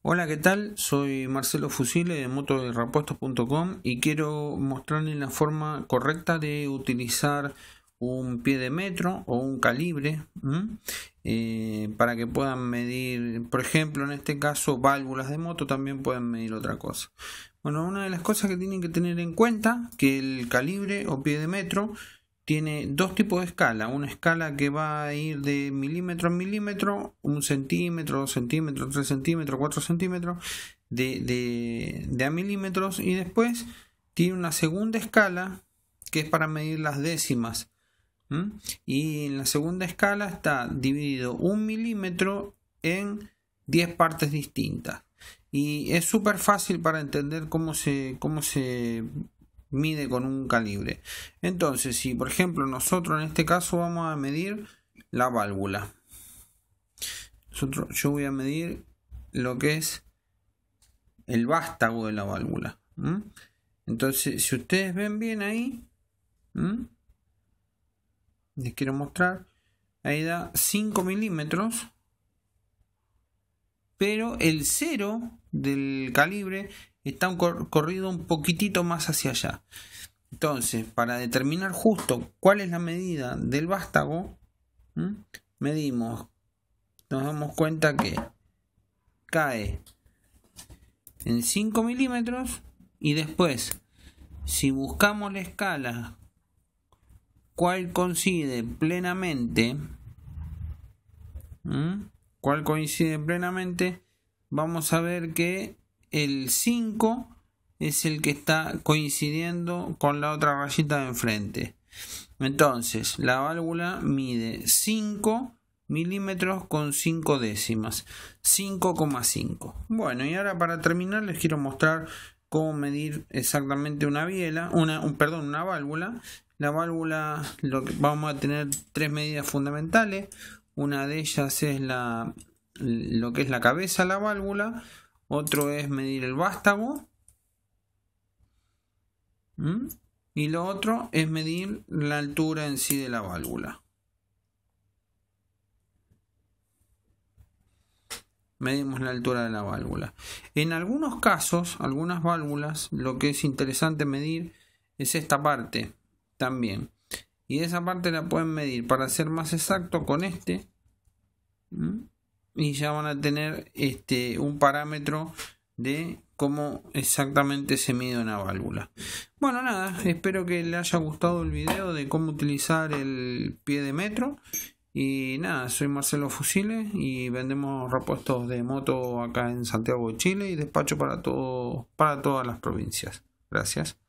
Hola, ¿qué tal? Soy Marcelo Fusile de motoderrapuestos.com y quiero mostrarles la forma correcta de utilizar un pie de metro o un calibre eh, para que puedan medir, por ejemplo, en este caso, válvulas de moto también pueden medir otra cosa. Bueno, una de las cosas que tienen que tener en cuenta que el calibre o pie de metro tiene dos tipos de escala. Una escala que va a ir de milímetro a milímetro, un centímetro, dos centímetros, tres centímetros, cuatro centímetros, de, a milímetros. Y después tiene una segunda escala que es para medir las décimas. Y en la segunda escala está dividido un milímetro en 10 partes distintas. Y es súper fácil para entender cómo se, cómo se mide con un calibre. Entonces, si por ejemplo nosotros en este caso vamos a medir la válvula. Nosotros, yo voy a medir lo que es el vástago de la válvula. Entonces, si ustedes ven bien ahí, les quiero mostrar, ahí da 5 milímetros pero el cero del calibre está corrido un poquitito más hacia allá. Entonces, para determinar justo cuál es la medida del vástago, medimos, nos damos cuenta que cae en 5 milímetros y después, si buscamos la escala cuál coincide plenamente, cual coincide plenamente, vamos a ver que el 5 es el que está coincidiendo con la otra rayita de enfrente. Entonces, la válvula mide 5 milímetros con 5 décimas, 5,5. Bueno, y ahora para terminar les quiero mostrar cómo medir exactamente una biela, una, un, perdón, una válvula. La válvula, lo que, vamos a tener tres medidas fundamentales. Una de ellas es la, lo que es la cabeza, la válvula. Otro es medir el vástago. ¿Mm? Y lo otro es medir la altura en sí de la válvula. medimos la altura de la válvula. En algunos casos, algunas válvulas, lo que es interesante medir es esta parte también y esa parte la pueden medir para ser más exacto con este y ya van a tener este un parámetro de cómo exactamente se mide una válvula bueno nada espero que les haya gustado el video de cómo utilizar el pie de metro y nada, soy Marcelo Fusiles y vendemos repuestos de moto acá en Santiago de Chile y despacho para, todo, para todas las provincias. Gracias.